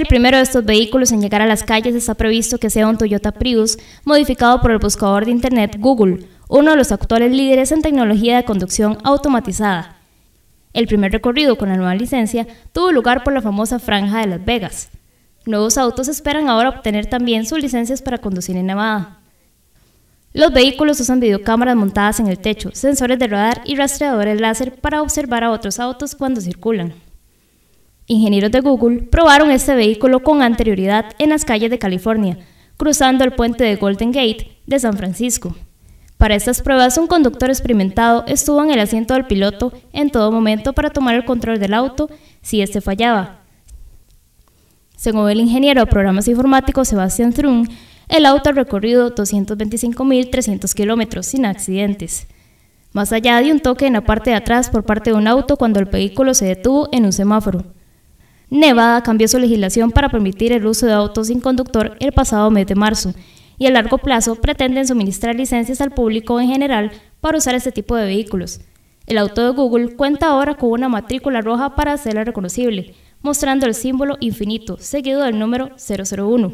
El primero de estos vehículos en llegar a las calles está previsto que sea un Toyota Prius modificado por el buscador de Internet Google, uno de los actuales líderes en tecnología de conducción automatizada. El primer recorrido con la nueva licencia tuvo lugar por la famosa Franja de Las Vegas. Nuevos autos esperan ahora obtener también sus licencias para conducir en Nevada. Los vehículos usan videocámaras montadas en el techo, sensores de radar y rastreadores láser para observar a otros autos cuando circulan ingenieros de Google probaron este vehículo con anterioridad en las calles de California, cruzando el puente de Golden Gate de San Francisco. Para estas pruebas, un conductor experimentado estuvo en el asiento del piloto en todo momento para tomar el control del auto si éste fallaba. Según el ingeniero de programas informáticos Sebastian Thrun, el auto ha recorrido 225.300 kilómetros sin accidentes. Más allá de un toque en la parte de atrás por parte de un auto cuando el vehículo se detuvo en un semáforo. Nevada cambió su legislación para permitir el uso de autos sin conductor el pasado mes de marzo y a largo plazo pretenden suministrar licencias al público en general para usar este tipo de vehículos. El auto de Google cuenta ahora con una matrícula roja para hacerla reconocible, mostrando el símbolo infinito, seguido del número 001.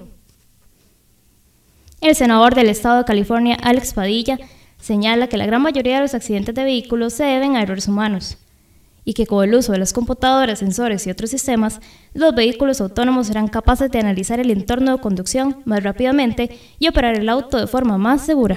El senador del estado de California, Alex Padilla, señala que la gran mayoría de los accidentes de vehículos se deben a errores humanos y que con el uso de las computadoras, sensores y otros sistemas, los vehículos autónomos serán capaces de analizar el entorno de conducción más rápidamente y operar el auto de forma más segura.